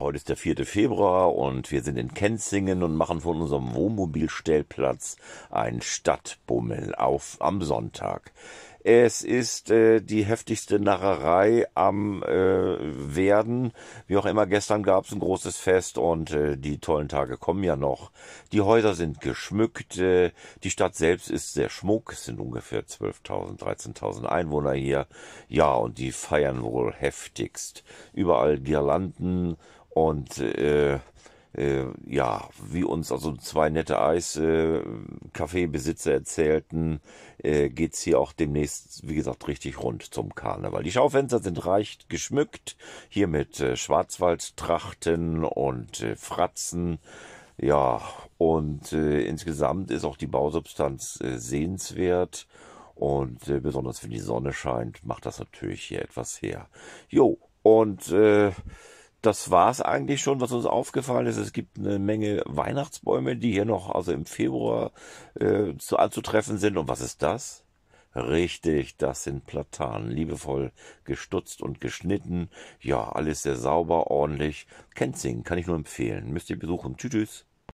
Heute ist der 4. Februar und wir sind in Kenzingen und machen von unserem Wohnmobilstellplatz einen Stadtbummel auf am Sonntag. Es ist äh, die heftigste Narrerei am äh, Werden. Wie auch immer, gestern gab es ein großes Fest und äh, die tollen Tage kommen ja noch. Die Häuser sind geschmückt. Äh, die Stadt selbst ist sehr schmuck. Es sind ungefähr 12.000, 13.000 Einwohner hier. Ja, und die feiern wohl heftigst. Überall Girlanden und äh, äh, ja, wie uns also zwei nette Eis-Kaffeebesitzer äh, erzählten, äh, es hier auch demnächst, wie gesagt, richtig rund zum Karneval. Die Schaufenster sind reich geschmückt, hier mit äh, Schwarzwaldtrachten und äh, Fratzen. Ja, und äh, insgesamt ist auch die Bausubstanz äh, sehenswert. Und äh, besonders wenn die Sonne scheint, macht das natürlich hier etwas her. Jo, und äh, das war es eigentlich schon, was uns aufgefallen ist. Es gibt eine Menge Weihnachtsbäume, die hier noch, also im Februar, äh, zu, anzutreffen sind. Und was ist das? Richtig, das sind Platanen, liebevoll gestutzt und geschnitten. Ja, alles sehr sauber, ordentlich. Kenzing kann ich nur empfehlen. Müsst ihr besuchen. Tschüss. tschüss.